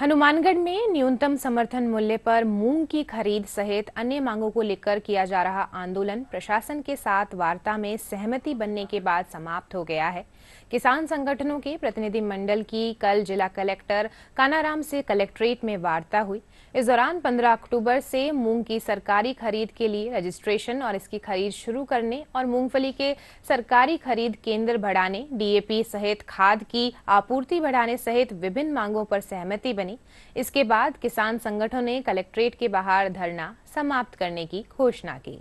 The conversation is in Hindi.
हनुमानगढ़ में न्यूनतम समर्थन मूल्य पर मूंग की खरीद सहित अन्य मांगों को लेकर किया जा रहा आंदोलन प्रशासन के साथ वार्ता में सहमति बनने के बाद समाप्त हो गया है किसान संगठनों के प्रतिनिधि मंडल की कल जिला कलेक्टर कानाराम से कलेक्ट्रेट में वार्ता हुई इस दौरान 15 अक्टूबर से मूंग की सरकारी खरीद के लिए रजिस्ट्रेशन और इसकी खरीद शुरू करने और मूंगफली के सरकारी खरीद केंद्र बढ़ाने डीएपी सहित खाद की आपूर्ति बढ़ाने सहित विभिन्न मांगों पर सहमति बनी इसके बाद किसान संगठनों ने कलेक्ट्रेट के बाहर धरना समाप्त करने की घोषणा की